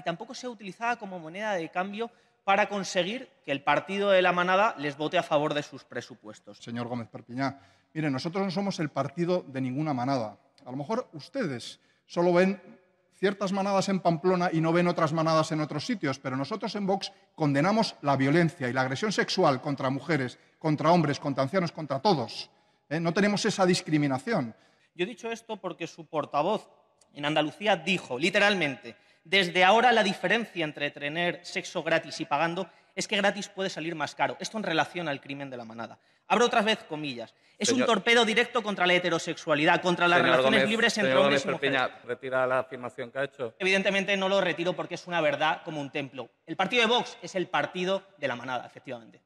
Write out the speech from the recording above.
y tampoco sea utilizada como moneda de cambio para conseguir que el partido de la manada les vote a favor de sus presupuestos. Señor Gómez Perpiñá, mire, nosotros no somos el partido de ninguna manada. A lo mejor ustedes solo ven ciertas manadas en Pamplona y no ven otras manadas en otros sitios, pero nosotros en Vox condenamos la violencia y la agresión sexual contra mujeres, contra hombres, contra ancianos, contra todos. ¿Eh? No tenemos esa discriminación. Yo he dicho esto porque su portavoz en Andalucía dijo, literalmente, desde ahora la diferencia entre tener sexo gratis y pagando es que gratis puede salir más caro. Esto en relación al crimen de la manada. Abro otra vez comillas. Es un torpedo directo contra la heterosexualidad, contra las relaciones libres entre hombres y mujeres. retira la afirmación que ha hecho. Evidentemente no lo retiro porque es una verdad como un templo. El partido de Vox es el partido de la manada, efectivamente.